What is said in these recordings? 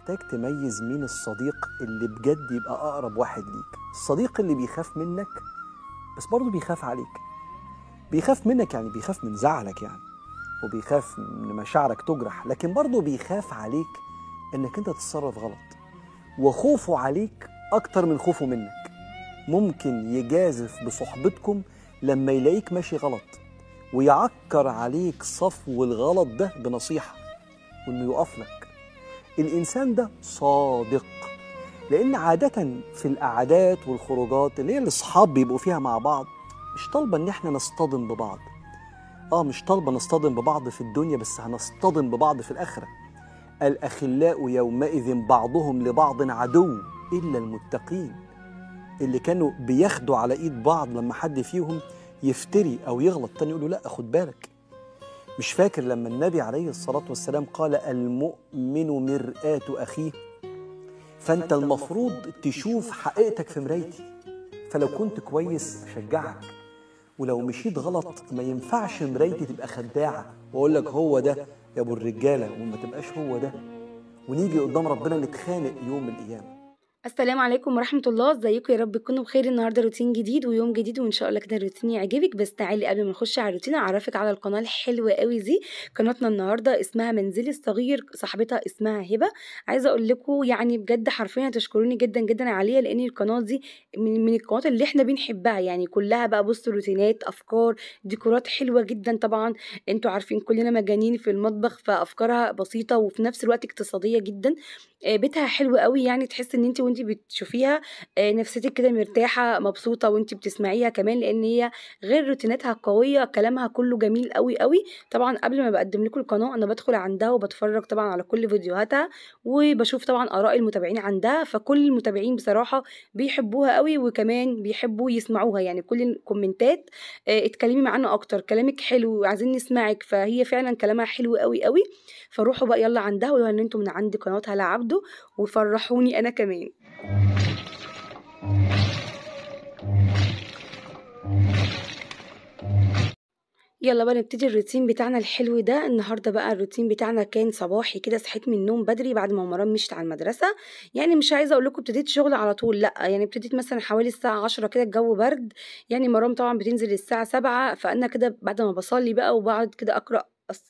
محتاج تميز مين الصديق اللي بجد يبقى أقرب واحد ليك الصديق اللي بيخاف منك بس برضه بيخاف عليك بيخاف منك يعني بيخاف من زعلك يعني وبيخاف ان مشاعرك تجرح لكن برضه بيخاف عليك انك انت تتصرف غلط وخوفه عليك اكتر من خوفه منك ممكن يجازف بصحبتكم لما يلاقيك ماشي غلط ويعكر عليك صفو الغلط ده بنصيحه وانه يقف لك الإنسان ده صادق لأن عادة في القعدات والخروجات اللي هي الأصحاب بيبقوا فيها مع بعض مش طالبة إن إحنا نصطدم ببعض آه مش طالبة نصطدم ببعض في الدنيا بس هنصطدم ببعض في الآخرة الأخلاء يومئذ بعضهم لبعض عدو إلا المتقين اللي كانوا بياخدوا على إيد بعض لما حد فيهم يفتري أو يغلط تاني يقول له لا خد بالك مش فاكر لما النبي عليه الصلاة والسلام قال المؤمن مرآة أخيه فأنت المفروض تشوف حقيقتك في مرايتي فلو كنت كويس أشجعك ولو مشيت غلط ما ينفعش مرايتي تبقى خداعة وأقول لك هو ده يا أبو الرجالة وما تبقاش هو ده ونيجي قدام ربنا نتخانق يوم القيامة السلام عليكم ورحمة الله ازيكم يا رب تكونوا بخير النهاردة روتين جديد ويوم جديد وان شاء الله كده الروتين يعجبك بس تعالي قبل ما نخش على الروتين اعرفك على القناة الحلوة قوي دي قناتنا النهاردة اسمها منزلي الصغير صاحبتها اسمها هبة عايزة اقول لكم يعني بجد حرفيا هتشكروني جدا جدا عليها لان القناة دي من, من القنوات اللي احنا بنحبها يعني كلها بقى بص روتينات افكار ديكورات حلوة جدا طبعا انتوا عارفين كلنا مجانين في المطبخ فافكارها بسيطة وفي نفس الوقت اقتصادية جدا آه، بيتها حلو قوي يعني تحس ان انت وانت بتشوفيها آه، نفسيتك كده مرتاحه مبسوطه وانت بتسمعيها كمان لان هي غير روتيناتها القويه كلامها كله جميل قوي قوي طبعا قبل ما بقدم لكم القناه انا بدخل عندها وبتفرج طبعا على كل فيديوهاتها وبشوف طبعا اراء المتابعين عندها فكل المتابعين بصراحه بيحبوها قوي وكمان بيحبوا يسمعوها يعني كل الكومنتات آه، اتكلمي معانا اكتر كلامك حلو عايزين نسمعك فهي فعلا كلامها حلو قوي قوي فروحوا بقى يلا عندها ولو ان انتم من عند قناتها لعبد عدوا وفرحوني أنا كمان يلا بقى نبتدي الروتين بتاعنا الحلو ده النهارده بقى الروتين بتاعنا كان صباحي كده صحيت من النوم بدري بعد ما مرام مشت على المدرسه يعني مش عايزه اقول لكم ابتديت شغل على طول لا يعني ابتديت مثلا حوالي الساعه 10 كده الجو برد يعني مرام طبعا بتنزل الساعه 7 فانا كده بعد ما بصلي بقى وبقعد كده اقرا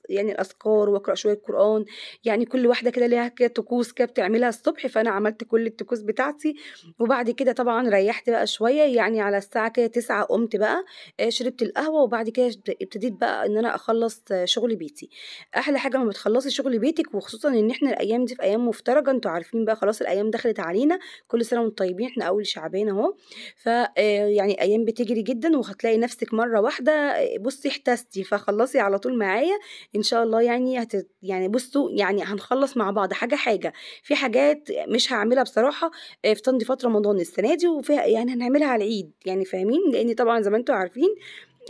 يعني الاذكار واقرا شويه قران يعني كل واحده كده ليها كده طقوس كده بتعملها الصبح فانا عملت كل الطقوس بتاعتي وبعد كده طبعا ريحت بقى شويه يعني على الساعه كده 9 قمت بقى آه، شربت القهوه وبعد كده ابتديت بقى ان انا اخلص شغل بيتي احلى حاجه لما بتخلصي شغل بيتك وخصوصا ان احنا الايام دي في ايام مفترجه انتوا عارفين بقى خلاص الايام دخلت علينا كل سنه وانتم طيبين احنا اول شعبان اهو ف آه، يعني ايام بتجري جدا وهتلاقي نفسك مره واحده آه، بصي احتستي فخلصي على طول معايا ان شاء الله يعني هت يعني بصوا يعني هنخلص مع بعض حاجه حاجه في حاجات مش هعملها بصراحه آه، في تنظيفات رمضان السنه دي وفيها يعني هنعملها على العيد يعني فاهمين لان طبعا زي ما انتم عارفين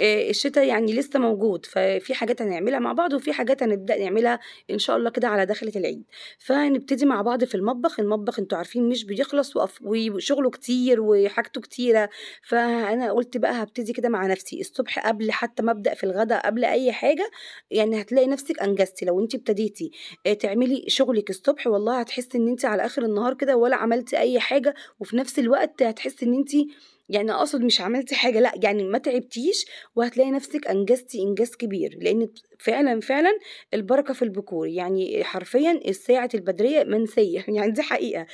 آه، الشتاء يعني لسه موجود ففي حاجات هنعملها مع بعض وفي حاجات هنبدا نعملها ان شاء الله كده على دخله العيد فهنبتدي مع بعض في المطبخ المطبخ انتوا عارفين مش بيخلص وشغله كتير وحاجته كتيره فانا قلت بقى هبتدي كده مع نفسي الصبح قبل حتى ما ابدا في الغداء قبل اي حاجه يعني هتلاقي نفسك انجزتي لو انت ابتديتي آه، تعملي شغلك الصبح والله هتحسي ان انت على اخر النهار كده ولا عملتي اي حاجه وفي نفس الوقت هتحسي ان انت يعني اقصد مش عملتي حاجه لا يعني ما تعبتيش وهتلاقي نفسك انجزتي انجاز كبير لان فعلا فعلا البركه في البكور يعني حرفيا الساعه البدريه منسيه يعني دي حقيقه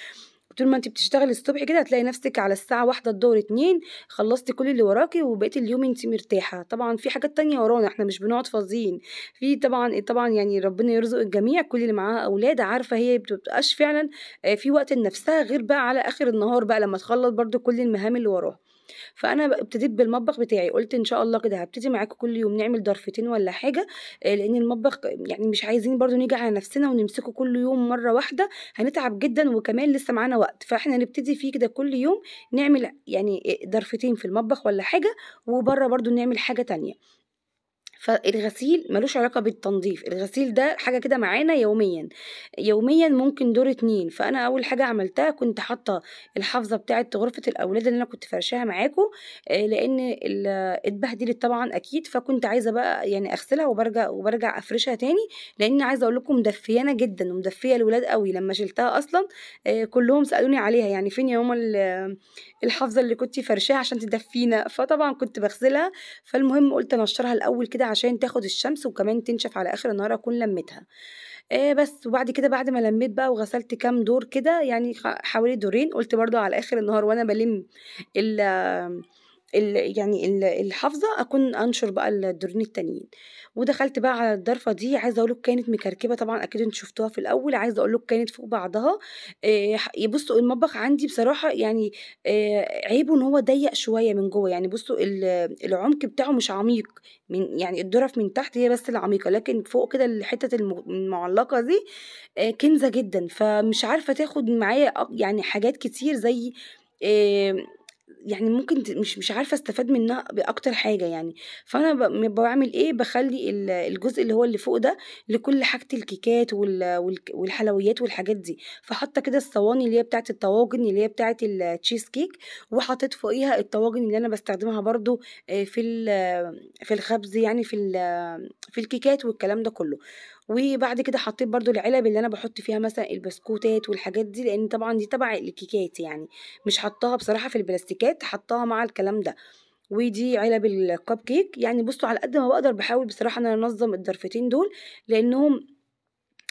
طول ما انت بتشتغلي الصبح كده هتلاقي نفسك على الساعه واحدة الظهر اتنين خلصتي كل اللي وراكي وبقيت اليوم انت مرتاحه طبعا في حاجات تانية ورانا احنا مش بنقعد فاضيين في طبعا طبعا يعني ربنا يرزق الجميع كل اللي معاها اولاد عارفه هي بتبقاش فعلا في وقت لنفسها غير بقى على اخر النهار بقى لما تخلص برضو كل المهام اللي وراها فانا ابتديت بالمطبخ بتاعي قلت ان شاء الله كده هبتدي معاكم كل يوم نعمل ضرفتين ولا حاجه آه، لان المطبخ يعني مش عايزين برضو نيجي على نفسنا ونمسكه كل يوم مره واحده هنتعب جدا وكمان لسه معانا وقت فاحنا نبتدي فيه كده كل يوم نعمل يعني ضرفتين في المطبخ ولا حاجه وبره برضو نعمل حاجه تانية فالغسيل ملوش علاقة بالتنظيف الغسيل ده حاجة كده معانا يوميا يوميا ممكن دور اتنين فأنا أول حاجة عملتها كنت حاطة الحافظة بتاعة غرفة الأولاد اللي أنا كنت فرشاها معاكم آه، لأن اتبهدلت طبعا أكيد فكنت عايزة بقى يعني أغسلها وبرجع وبرجع أفرشها تاني لأن عايزة أقول لكم مدفيانة جدا ومدفية الولاد قوي لما شلتها أصلا آه، كلهم سألوني عليها يعني فين يا ماما الحافظة اللي كنت فرشاها عشان تدفينا فطبعا كنت بغسلها فالمهم قلت أنشرها الأول كده كده عشان تاخد الشمس وكمان تنشف على اخر النهار اكون لميتها آه بس وبعد كده بعد ما لميت بقى وغسلت كام دور كده يعني حوالي دورين قلت برضو على اخر النهار وانا بلم ال ال يعني ال الحافظه اكون انشر بقى الدورين التانيين ودخلت بقى على الدرفة دي عايزه اقول لك كانت مكركبه طبعا اكيد انتوا شفتوها في الاول عايزه اقول لك كانت فوق بعضها إيه بصوا المطبخ عندي بصراحه يعني إيه عيبه ان هو ضيق شويه من جوه يعني بصوا العمق بتاعه مش عميق من يعني الدرف من تحت هي بس العميقه لكن فوق كده الحته المعلقه دي إيه كنزه جدا فمش عارفه تاخد معايا يعني حاجات كتير زي إيه يعني ممكن مش مش عارفه استفاد منها باكتر حاجه يعني فانا بعمل ايه بخلي الجزء اللي هو اللي فوق ده لكل حاجه الكيكات والحلويات والحاجات دي فحاطه كده الصواني اللي هي بتاعه الطواجن اللي هي بتاعه التشيز كيك وحطيت فوقيها الطواجن اللي انا بستخدمها برضو آه، في في الخبز يعني في في الكيكات والكلام ده كله وبعد كده حطيت برضو العلب اللي انا بحط فيها مثلا البسكوتات والحاجات دي لان طبعا دي تبع الكيكات يعني مش حطاها بصراحه في البلاستيكات حطاها مع الكلام ده ودي علب الكب كيك يعني بصوا على قد ما بقدر بحاول بصراحه ان انا انظم الدرفتين دول لانهم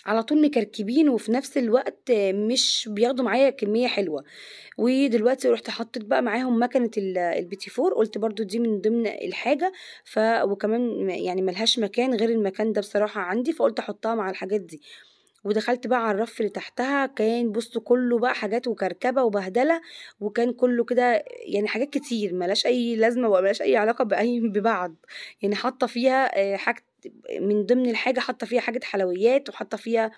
على طول مكركبين وفي نفس الوقت مش بياخدوا معايا كميه حلوه ودلوقتي رحت حطيت بقى معاهم مكنه البيتي فور قلت برضو دي من ضمن الحاجه ف وكمان يعني ملهاش مكان غير المكان ده بصراحه عندي فقلت احطها مع الحاجات دي ودخلت بقى على الرف اللي تحتها كان بصوا كله بقى حاجات وكركبه وبهدله وكان كله كده يعني حاجات كتير ملاش اي لازمه وملاش اي علاقه باي ببعض يعني حاطه فيها آه، حاجه من ضمن الحاجه حاطه فيها حاجه حلويات وحاطه فيها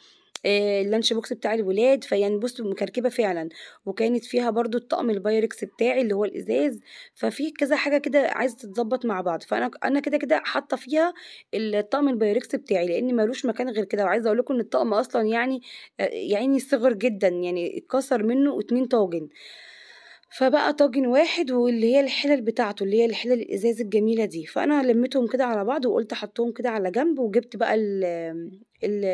آه، اللانش بوكس بتاع الولاد فيعني بص مكركبه فعلا وكانت فيها برضو الطقم البايركس بتاعي اللي هو الازاز ففي كذا حاجه كده عايزه تتظبط مع بعض فانا انا كده كده حاطه فيها الطقم البايركس بتاعي لان ملوش مكان غير كده وعايزه اقول لكم ان الطقم اصلا يعني آه، يعني صغر جدا يعني اتكسر منه اتنين طاجن فبقى طاجن واحد واللي هي الحلل بتاعته اللي هي الحلل الازاز الجميله دي فانا لميتهم كده على بعض وقلت احطهم كده على جنب وجبت بقى الـ الـ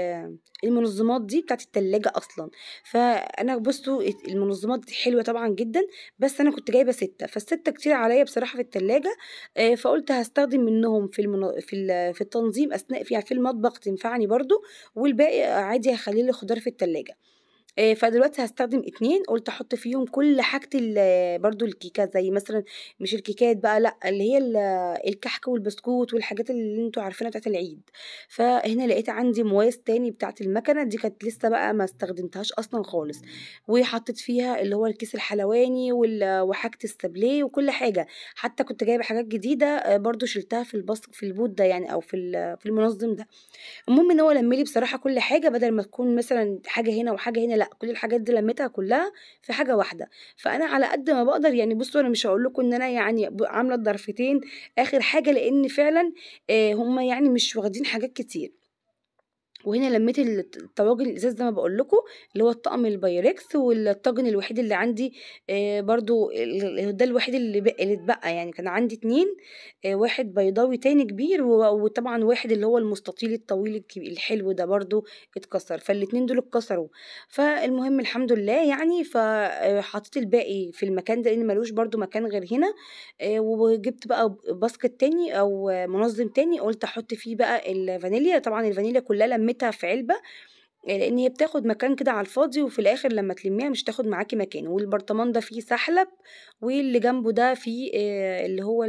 المنظمات دي بتاعت التلاجة اصلا فانا بصوا المنظمات دي حلوه طبعا جدا بس انا كنت جايبه سته فالسته كتير عليا بصراحه في التلاجة آه، فقلت هستخدم منهم في المنو... في, في التنظيم اثناء يعني في المطبخ تنفعني برضو والباقي عادي هخليه للخضار في التلاجة آه، فدلوقتي هستخدم اتنين قلت احط فيهم كل حاجتي آه، برضو الكيكات زي مثلا مش الكيكات بقى لا اللي هي آه، الكحك والبسكوت والحاجات اللي انتوا عارفينها بتاعت العيد فهنا لقيت عندي مواس تاني بتاعت المكنه دي كانت لسه بقى ما استخدمتهاش اصلا خالص وحطيت فيها اللي هو الكيس الحلواني وحاجه السابليه وكل حاجه حتى كنت جايبه حاجات جديده برضو شلتها في البص في البوت ده يعني او في في المنظم ده المهم ان هو لملي بصراحه كل حاجه بدل ما تكون مثلا حاجه هنا وحاجه هنا لا كل الحاجات دي لميتها كلها في حاجه واحده فانا على قد ما بقدر يعني بصوا انا مش هقول لكم ان انا يعني عامله الظرفتين اخر حاجه لان فعلا آه، هم يعني مش واخدين حاجات كتير وهنا لميت الطواجن الازاز زي ما بقول لكم اللي هو الطقم البايركس والطاجن الوحيد اللي عندي آه، برضو ده الوحيد اللي بقى اللي اتبقى يعني كان عندي اتنين آه، واحد بيضاوي تاني كبير وطبعا واحد اللي هو المستطيل الطويل الحلو ده برضو اتكسر فالاتنين دول اتكسروا فالمهم الحمد لله يعني فحطيت آه، الباقي في المكان ده لان ملوش برضو مكان غير هنا وجبت بقى باسكت تاني او منظم تاني قلت احط فيه بقى الفانيليا طبعا الفانيليا كلها لميت لمتها في علبه آه، لان هي بتاخد مكان كده على الفاضي وفي الاخر لما تلميها مش تاخد معاكي مكان والبرطمان ده فيه سحلب واللي جنبه ده فيه آه، اللي هو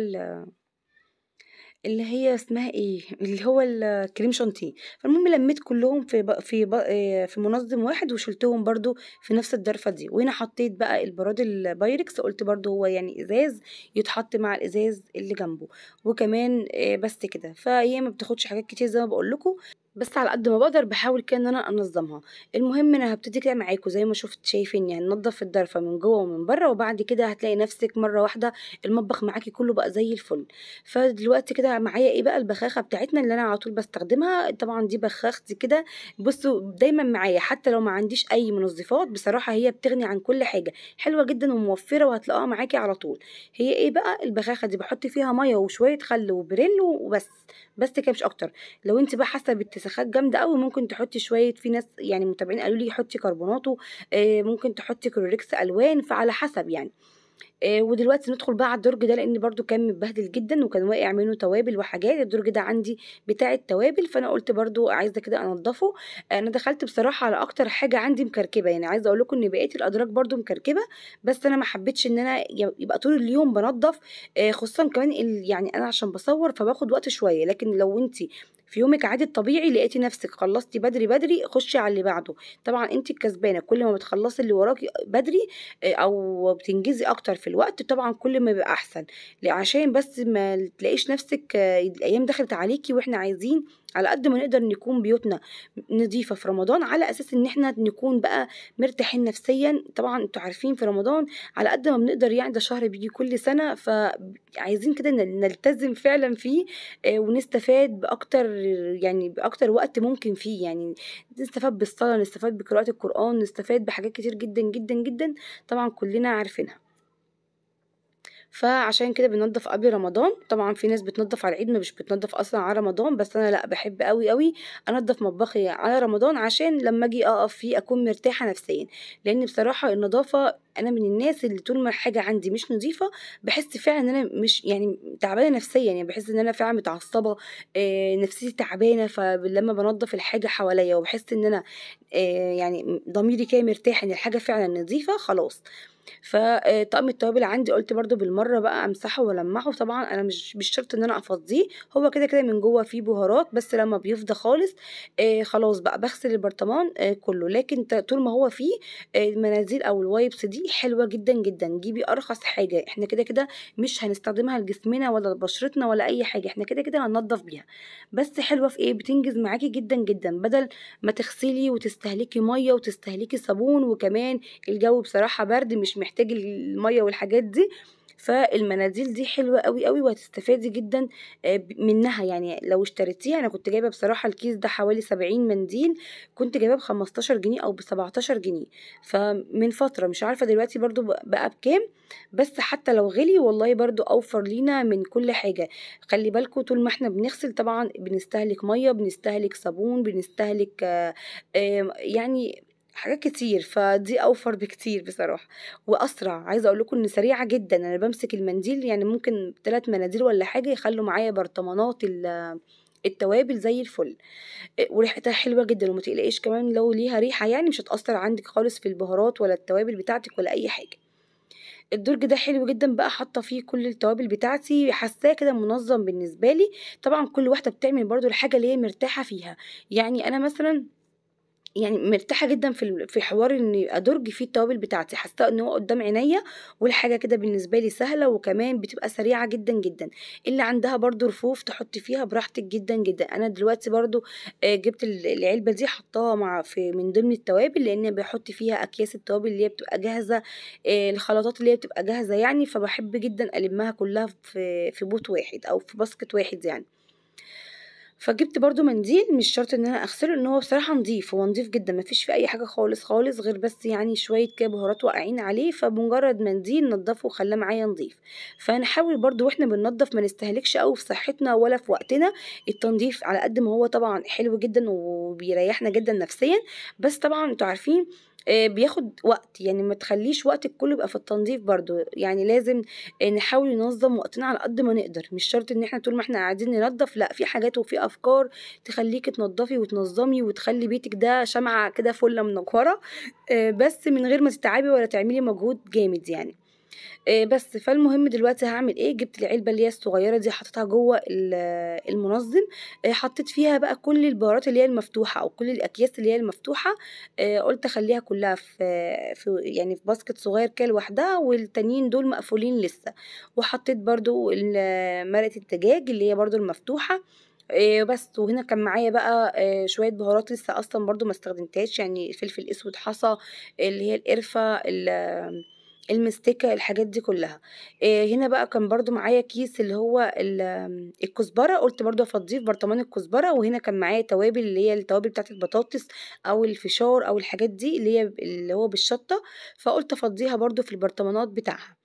اللي هي اسمها ايه اللي هو الكريم شانتيه فالمهم لميت كلهم في بق في بق آه، في منظم واحد وشلتهم برضو في نفس الدرفه دي وهنا حطيت بقى البراد البايركس قلت برضو هو يعني ازاز يتحط مع الازاز اللي جنبه وكمان بس كده فهي ما بتاخدش حاجات كتير زي ما بقول لكم بس على قد ما بقدر بحاول كده ان انا انظمها المهم انا هبتدي كده معاكم زي ما شفت شايفين يعني نظف الدرفه من جوه ومن بره وبعد كده هتلاقي نفسك مره واحده المطبخ معاكي كله بقى زي الفل فدلوقتي كده معايا ايه بقى البخاخه بتاعتنا اللي انا على طول بستخدمها طبعا دي بخاختي كده بصوا دايما معايا حتى لو ما عنديش اي منظفات بصراحه هي بتغني عن كل حاجه حلوه جدا وموفره وهتلاقوها معاكي على طول هي ايه بقى البخاخه دي بحط فيها ميه وشويه خل وبريل وبس بس كده مش اكتر لو انت بقى حاسه مساخات جامده قوي ممكن تحطي شويه في ناس يعني متابعين قالوا لي حطي كربوناتو آه، ممكن تحطي كلوريكس الوان فعلى حسب يعني آه، ودلوقتي ندخل بقى على الدرج ده لان برده كان متبهدل جدا وكان واقع منه توابل وحاجات الدرج ده عندي بتاع التوابل فانا قلت برده عايزه كده انضفه انا دخلت بصراحه على اكتر حاجه عندي مكركبه يعني عايزه اقول لكم ان بقيه الادراج برده مكركبه بس انا ما حبيتش ان انا يبقى طول اليوم بنضف آه، خصوصا كمان يعني انا عشان بصور فباخد وقت شويه لكن لو انت في يومك عادي الطبيعي لقيتي نفسك خلصتي بدري بدري خشي على اللي بعده طبعا انت الكسبانه كل ما بتخلصي اللي وراكي بدري آه، او بتنجزي اكتر في الوقت طبعا كل ما بيبقى احسن عشان بس ما تلاقيش نفسك آه، الايام دخلت عليكي واحنا عايزين على قد ما نقدر نكون بيوتنا نظيفة في رمضان على أساس إن إحنا نكون بقى مرتاحين نفسيا طبعا أنتوا عارفين في رمضان على قد ما بنقدر يعني ده شهر بيجي كل سنة فعايزين كده نلتزم فعلا فيه آه، ونستفاد بأكتر يعني بأكتر وقت ممكن فيه يعني نستفاد بالصلاة نستفاد بقراءة القرآن نستفاد بحاجات كتير جدا جدا جدا طبعا كلنا عارفينها فعشان كده بننضف قبل رمضان طبعا في ناس بتنضف على العيد ما مش بتنضف اصلا على رمضان بس انا لا بحب قوي قوي انضف مطبخي على رمضان عشان لما اجي اقف فيه اكون مرتاحه نفسيا لان بصراحه النظافه انا من الناس اللي طول ما حاجه عندي مش نظيفه بحس فعلا ان انا مش يعني تعبانه نفسيا يعني بحس ان انا فعلا متعصبه آه نفسيتي تعبانه فلما بنظف الحاجه حواليا وبحس ان انا آه يعني ضميري كده مرتاح ان الحاجه فعلا نظيفه خلاص فطقم آه، التوابل عندي قلت برضو بالمره بقى امسحه والمعه طبعا انا مش بالشرط شرط ان انا افضيه هو كده كده من جوه فيه بهارات بس لما بيفضى خالص آه خلاص بقى بغسل البرطمان آه كله لكن طول ما هو فيه آه، المناديل او الوايبس دي دي حلوة جدا جدا جيبي أرخص حاجة احنا كده كده مش هنستخدمها لجسمنا ولا لبشرتنا ولا أي حاجة احنا كده كده هننضف بيها بس حلوة في ايه بتنجز معاكي جدا جدا بدل ما تغسلي وتستهلكي مية وتستهلكي صابون وكمان الجو بصراحة برد مش محتاج المية والحاجات دي فالمناديل دي حلوه قوي قوي وهتستفادي جدا آه، منها يعني لو اشتريتيها انا كنت جايبه بصراحه الكيس ده حوالي 70 منديل كنت جايباه ب 15 جنيه او ب 17 جنيه فمن فتره مش عارفه دلوقتي برده بقى بكام بس حتى لو غلي والله برده اوفر لينا من كل حاجه خلي بالكم طول ما احنا بنغسل طبعا بنستهلك ميه بنستهلك صابون بنستهلك آه، يعني حاجات كتير فدي اوفر بكتير بصراحه واسرع عايزه اقول لكم ان سريعه جدا انا بمسك المنديل يعني ممكن ثلاث مناديل ولا حاجه يخلوا معايا برطمانات التوابل زي الفل آه، وريحتها حلوه جدا وما تقلقيش كمان لو ليها ريحه يعني مش هتاثر عندك خالص في البهارات ولا التوابل بتاعتك ولا اي حاجه الدرج ده حلو جدا بقى حاطه فيه كل التوابل بتاعتي حاساه كده منظم بالنسبه لي طبعا كل واحده بتعمل برده الحاجه اللي هي مرتاحه فيها يعني انا مثلا يعني مرتاحه جدا في في حوار ان ادرج فيه التوابل بتاعتي حاسه ان هو قدام عينيا والحاجه كده بالنسبه لي سهله وكمان بتبقى سريعه جدا جدا اللي عندها برضو رفوف تحط فيها براحتك جدا جدا انا دلوقتي برضو آه، جبت العلبه دي حطاها مع في من ضمن التوابل لان بحط فيها اكياس التوابل اللي هي بتبقى جاهزه آه، الخلطات اللي هي بتبقى جاهزه يعني فبحب جدا المها كلها في في بوت واحد او في باسكت واحد يعني فجبت برضو منديل مش شرط ان انا اغسله ان هو بصراحه نظيف هو نظيف جدا مفيش فيه اي حاجه خالص خالص غير بس يعني شويه كده بهارات واقعين عليه فبمجرد منديل نضفه وخلاه معايا نظيف فنحاول برضو واحنا بننضف ما نستهلكش قوي في صحتنا ولا في وقتنا التنظيف على قد ما هو طبعا حلو جدا وبيريحنا جدا نفسيا بس طبعا انتوا عارفين آه، بياخد وقت يعني ما تخليش وقتك كله يبقى في التنظيف برضو يعني لازم آه، نحاول ننظم وقتنا على قد ما نقدر مش شرط ان احنا طول ما احنا قاعدين ننظف لا في حاجات وفي افكار تخليكي تنظفي وتنظمي وتخلي بيتك ده شمعة كده فلة منورة آه، بس من غير ما تتعبي ولا تعملي مجهود جامد يعني آآ آه، بس، فالمهم دلوقتي هعمل إيه، جبت العلبة اللي هي الصغيرة دي حطيتها جوّه المنظّم، آه، حطيت فيها بقى كل البهارات اللي هي المفتوحة أو كل الأكياس اللي هي المفتوحة، آآ آه، قُلت أخلّيها كلّها في في يعني في باسكت صغير كده لوحدها والتانيين دول مقفولين لسّه، وحطيت برضو مرقة الدجاج اللي هي برضو المفتوحة، بس وهنا كان معايا بقى شوية بهارات لسّه أصلًا برضو ما استخدمتهاش، يعني فلفل أسود، حصى، اللي هي القرفة، المستكة الحاجات دي كلها إيه هنا بقى كان برضو معايا كيس اللي هو الكزبرة قلت برضو افضيه في برطمان الكزبرة وهنا كان معايا توابل اللي هي التوابل بتاعت البطاطس او الفشار او الحاجات دي اللي هي اللي هو بالشطة فقلت افضيها برضو في البرطمانات بتاعها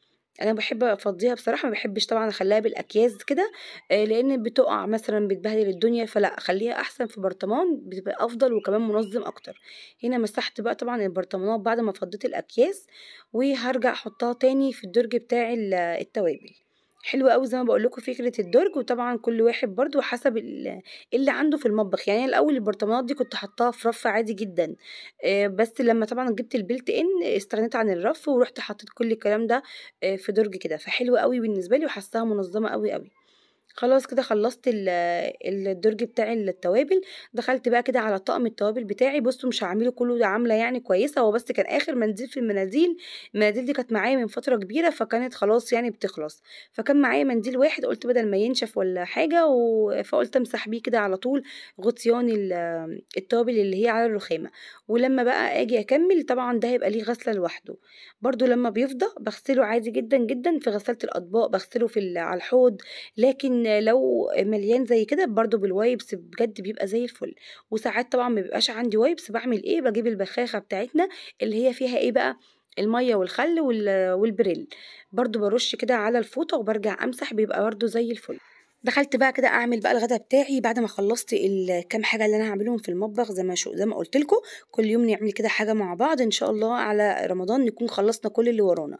انا بحب افضيها بصراحه ما بحبش طبعا اخليها بالاكياس كده آه، لان بتقع مثلا بتبهدل الدنيا فلا اخليها احسن في برطمان بتبقى افضل وكمان منظم اكتر هنا مسحت بقى طبعا البرطمانات بعد ما فضيت الاكياس وهرجع احطها تاني في الدرج بتاع التوابل حلوة قوي زي ما بقول لكم فكره الدرج وطبعا كل واحد برضو حسب اللي عنده في المطبخ يعني الاول البرطمانات دي كنت حطاها في رف عادي جدا بس لما طبعا جبت البلت ان استغنيت عن الرف ورحت حطيت كل الكلام ده في درج كده فحلوة قوي بالنسبه لي وحسها منظمه قوي قوي خلاص كده خلصت الدرج بتاعي التوابل دخلت بقى كده على طقم التوابل بتاعي بصوا مش هعمله كله عامله يعني كويسه هو بس كان اخر منديل في المناديل المناديل دي كانت معايا من فتره كبيره فكانت خلاص يعني بتخلص فكان معايا منديل واحد قلت بدل ما ينشف ولا حاجه و... فقلت امسح بيه كده على طول غطيان التوابل اللي هي على الرخامه ولما بقى اجي اكمل طبعا ده هيبقى ليه غسله لوحده برده لما بيفضى بغسله عادي جدا جدا في غساله الاطباق بغسله في على الحوض لكن لو مليان زي كده برضو بالوايبس بجد بيبقى زي الفل وساعات طبعا ما بيبقاش عندي وايبس بعمل ايه بجيب البخاخه بتاعتنا اللي هي فيها ايه بقى الميه والخل والبريل برضو برش كده على الفوطه وبرجع امسح بيبقى برضو زي الفل دخلت بقى كده اعمل بقى الغدا بتاعي بعد ما خلصت الكام حاجه اللي انا هعملهم في المطبخ زي ما شو زي ما قلت لكم كل يوم نعمل كده حاجه مع بعض ان شاء الله على رمضان نكون خلصنا كل اللي ورانا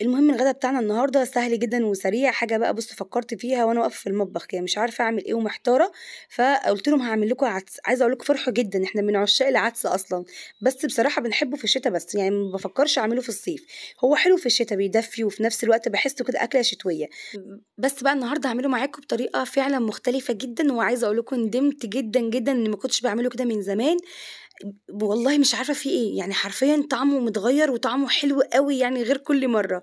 المهم الغدا بتاعنا النهارده سهل جدا وسريع حاجه بقى بص فكرت فيها وانا واقفه في المطبخ كده يعني مش عارفه اعمل ايه ومحتاره فقلت لهم هعمل لكم عدس عايزه اقول لكم فرحوا جدا احنا من عشاق العدس اصلا بس بصراحه بنحبه في الشتاء بس يعني ما بفكرش اعمله في الصيف هو حلو في الشتاء بيدفي وفي نفس الوقت بحسه كده اكله شتويه بس بقى النهارده هعمله معاكم بطريقه بطريقه فعلا مختلفه جدا وعايزه اقول لكم ندمت جدا جدا ان ما كنتش بعمله كده من زمان والله مش عارفه في ايه يعني حرفيا طعمه متغير وطعمه حلو قوي يعني غير كل مره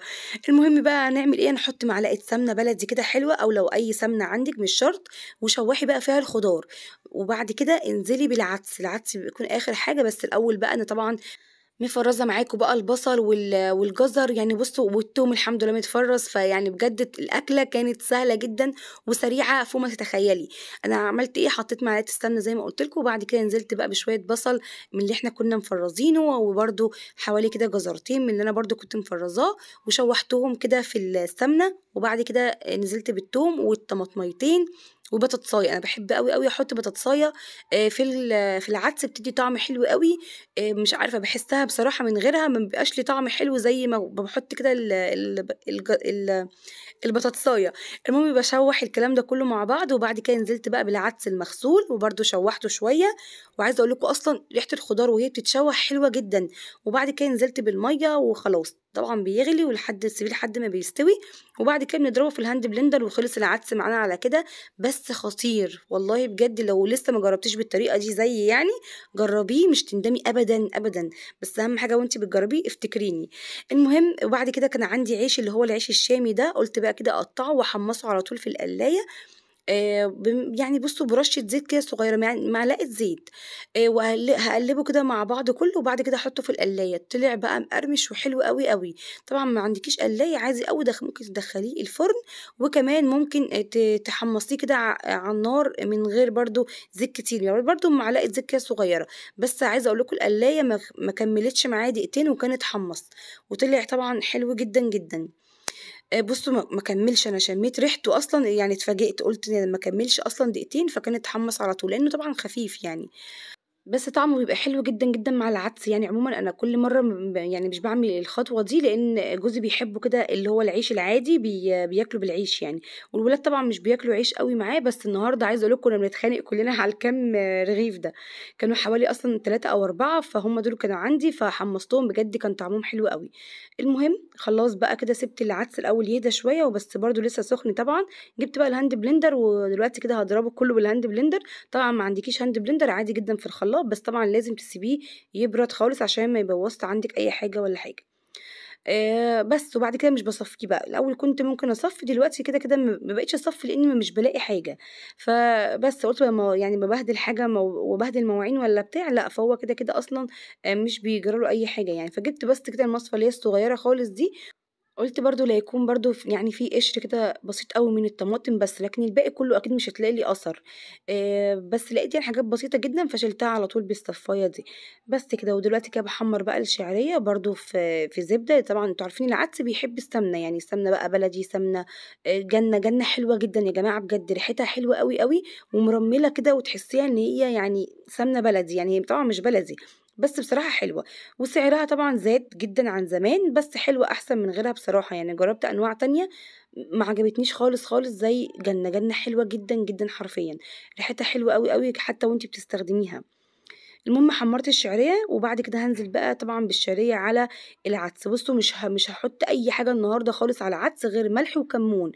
المهم بقى نعمل ايه نحط معلقه سمنه بلدي كده حلوه او لو اي سمنه عندك مش شرط وشوحي بقى فيها الخضار وبعد كده انزلي بالعدس العدس بيكون اخر حاجه بس الاول بقى انا طبعا مفرزه معاكم بقى البصل والجزر يعني بصوا والثوم الحمد لله متفرز فيعني بجد الاكله كانت سهله جدا وسريعه فوق ما تتخيلي انا عملت ايه حطيت معلقه السمنه زي ما قلت لكم وبعد كده نزلت بقى بشويه بصل من اللي احنا كنا مفرزينه وبرده حوالي كده جزرتين من اللي انا برده كنت مفرزاه وشوحتهم كده في السمنه وبعد كده نزلت بالثوم والطماطميتين وبتاط انا بحب قوي قوي احط بتاط آه، في في العدس بتدي طعم حلو قوي آه، مش عارفه بحسها بصراحه من غيرها ما بيبقاش لي طعم حلو زي ما بحط كده البطاطسايه المهم بشوح الكلام ده كله مع بعض وبعد كده نزلت بقى بالعدس المغسول وبرده شوحته شويه وعايزه اقول لكم اصلا ريحه الخضار وهي بتتشوح حلوه جدا وبعد كده نزلت بالميه وخلاص طبعا بيغلي ولحد نسيبيه لحد ما بيستوي وبعد كده بنضربه في الهاند بلندر وخلص العدس معانا على كده بس خطير والله بجد لو لسه ما جربتيش بالطريقه دي زي يعني جربيه مش تندمي ابدا ابدا بس اهم حاجه وانت بتجربيه افتكريني المهم وبعد كده كان عندي عيش اللي هو العيش الشامي ده قلت بقى كده اقطعه واحمصه على طول في القلايه آه، يعني بصوا برشة زيت كده صغيرة معلقة زيت آه، وهقلبه كده مع بعض كله وبعد كده احطه في القلاية طلع بقى مقرمش وحلو قوي قوي طبعا ما عندكيش قلاية عايزة قوي ده ممكن تدخليه الفرن وكمان ممكن تحمصيه كده على النار من غير برضو زيت كتير يعني برضو معلقة زيت كده صغيرة بس عايزة اقول لكم القلاية ما كملتش معايا دقيقتين وكانت حمص وطلع طبعا حلو جدا جدا آه، بصوا ما كملش انا شميت ريحته اصلا يعني اتفاجئت قلت ما كملش اصلا دقيقتين فكان اتحمص على طول لانه طبعا خفيف يعني بس طعمه بيبقى حلو جدًا، جدًا مع العدس، يعني عمومًا أنا كل مرّة يعني مش بعمل الخطوة دي لإن جوزي بيحبه كده اللي هو العيش العادي بي بياكله بالعيش يعني، والولاد طبعًا مش بياكلوا عيش أوي معاه، بس النهارده عايزة أقول لكم كنا بنتخانق كلنا على الكم رغيف ده، كانوا حوالي أصلًا ثلاثة أو أربعة فهُم دول كانوا عندي فحمّصتهم بجد كان طعمهم حلو أوي. المهم خلاص بقى كده سِبت العدس الأول يهدى شوية وبس برضه لسه سخن طبعًا، جبت بقى الهاند بلندر ودلوقتي كده هضربه كله بالهاند بلندر، طبعًا ما عندكيش هاند بلندر عادي جدًا في الخلاط الله بس طبعا لازم تسيبيه يبرد خالص عشان ما يبوظت عندك اي حاجه ولا حاجه آه بس وبعد كده مش بصفي بقى الاول كنت ممكن اصفي دلوقتي كده كده ما بقتش اصفي لان مش بلاقي حاجه فبس قلت بقى يعني ببهدل حاجه وبهدل مواعين ولا بتاع لا فهو كده كده اصلا مش بيجرى له اي حاجه يعني فجبت بس كده المصفى اللي هي الصغيره خالص دي قلت برضو لا يكون برضو يعني في قشر كده بسيط أوي من الطماطم بس، لكن الباقي كلّه أكيد مش هتلاقي لي أثر، آه، بس لقيت يعني حاجات بسيطة جدًا فشلتها على طول بالصفاية دي، بس كده ودلوقتي كده بحمر بقى الشعرية برضو في في زبدة، طبعًا انتوا عارفين العدس بيحب السمنة، يعني سمنة بقى بلدي، سمنة آه، جَنّة، جَنّة حلوة جدًا يا جماعة بجد ريحتها حلوة أوي، أوي ومرمّلة كده وتحسّيها إن هي يعني سمنة بلدي، يعني طبعًا مش بلدي. بس بصراحة حلوة وسعرها طبعا زاد جدا عن زمان بس حلوة أحسن من غيرها بصراحة يعني جربت أنواع تانية ما عجبتنيش خالص خالص زي جنة جنة حلوة جدا جدا حرفيا ريحتها حلوة قوي قوي حتى وانتي بتستخدميها المهم حمرت الشعريه وبعد كده هنزل بقى طبعا بالشعريه على العدس بصوا مش مش هحط اي حاجه النهارده خالص على عدس غير ملح وكمون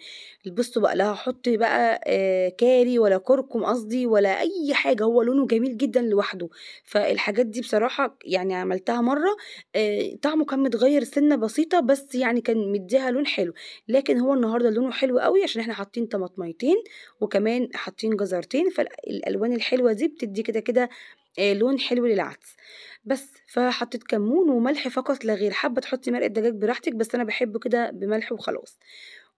بصوا بقى لا هحط بقى آه، كاري ولا كركم قصدي ولا اي حاجه هو لونه جميل جدا لوحده فالحاجات دي بصراحه يعني عملتها مره آه، طعمه كان متغير سنه بسيطه بس يعني كان مديها لون حلو لكن هو النهارده لونه حلو قوي عشان احنا حاطين طماطميتين وكمان حاطين جزرتين فالالوان الحلوه دي بتدي كده كده آه، لون حلو للعدس بس فحطيت كمون وملح فقط لا غير حابه تحطي مرقه دجاج براحتك بس انا بحبه كده بملح وخلاص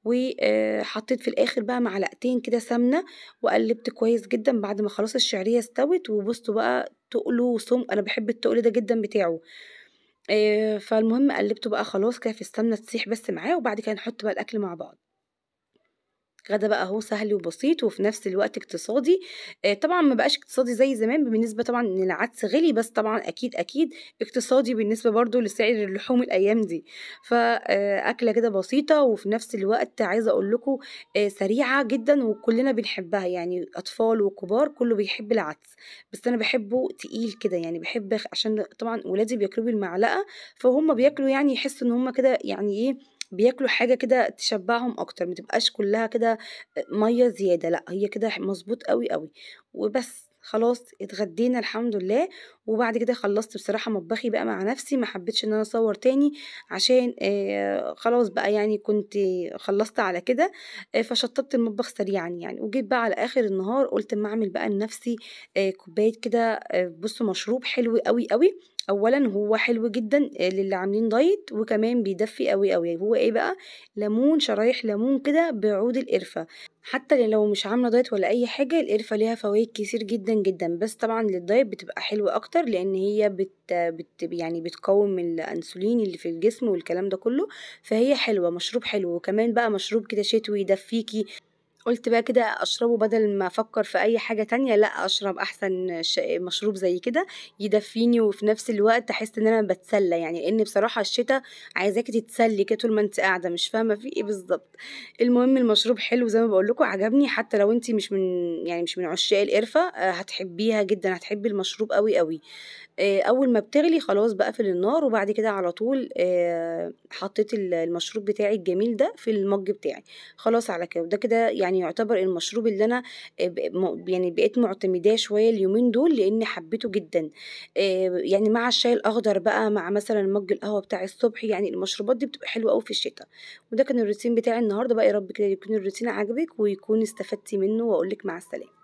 وحطيت آه، في الاخر بقى معلقتين كده سمنه وقلبت كويس جدا بعد ما خلاص الشعريه استوت وبصوا بقى تقله وسم انا بحب التقل ده جدا بتاعه آه، فالمهم قلبته بقى خلاص كده في السمنه تسيح بس معاه وبعد كده نحط بقى الاكل مع بعض غدا بقى اهو سهل وبسيط وفي نفس الوقت اقتصادي آه، طبعا ما بقاش اقتصادي زي زمان بالنسبه طبعا ان العدس غلي بس طبعا اكيد اكيد اقتصادي بالنسبه برضو لسعر اللحوم الايام دي فاكله آه، كده بسيطه وفي نفس الوقت عايزه اقول لكم آه، سريعه جدا وكلنا بنحبها يعني اطفال وكبار كله بيحب العدس بس انا بحبه تقيل كده يعني بحب عشان طبعا ولادي بياكلوا بالمعلقه فهم بياكلوا يعني يحسوا ان هم كده يعني ايه بياكلوا حاجة كده تشبعهم أكتر متبقاش كلها كده مية زيادة لأ هي كده مظبوط قوي قوي وبس خلاص اتغدينا الحمد لله وبعد كده خلصت بصراحه مطبخي بقى مع نفسي ما حبيتش ان انا اصور تاني عشان آه خلاص بقى يعني كنت خلصت على كده آه فشطبت المطبخ سريعا يعني وجيت بقى على اخر النهار قلت اما اعمل بقى لنفسي آه كوبايه كده بصوا مشروب حلو قوي قوي اولا هو حلو جدا آه، للي عاملين دايت وكمان بيدفي قوي قوي هو ايه بقى ليمون شرايح ليمون كده بعود القرفه حتى لو مش عامله دايت ولا اي حاجه القرفه ليها فوائد كتير جدا جدا بس طبعا للدايت بتبقى حلوه اكتر لان هي بت, بت يعني بتقاوم الانسولين اللي في الجسم والكلام ده كله فهي حلوه مشروب حلو وكمان بقى مشروب كده شتوي يدفيكي قلت بقى كده اشربه بدل ما افكر في اي حاجه تانية لا اشرب احسن مشروب زي كده يدفيني وفي نفس الوقت احس ان انا بتسلى يعني لان بصراحه الشتاء عايزاكي تتسلي كده طول ما انت قاعده مش فاهمه في ايه بالظبط المهم المشروب حلو زي ما بقول لكم عجبني حتى لو انت مش من يعني مش من عشاق القرفه آه، هتحبيها جدا هتحبي المشروب قوي قوي آه، اول ما بتغلي خلاص بقفل النار وبعد كده على طول آه، حطيت المشروب بتاعي الجميل ده في المج بتاعي خلاص على كده وده كده يعني يعتبر المشروب اللي انا آه، يعني بقيت معتمداه شويه اليومين دول لان حبيته جدا يعني مع الشاي الاخضر بقى مع مثلا مج القهوه بتاع الصبح يعني المشروبات دي بتبقى حلوه قوي في الشتاء وده كان الروتين بتاعي النهارده بقى يا رب كده يكون الروتين عجبك ويكون استفدتي منه واقول لك مع السلامه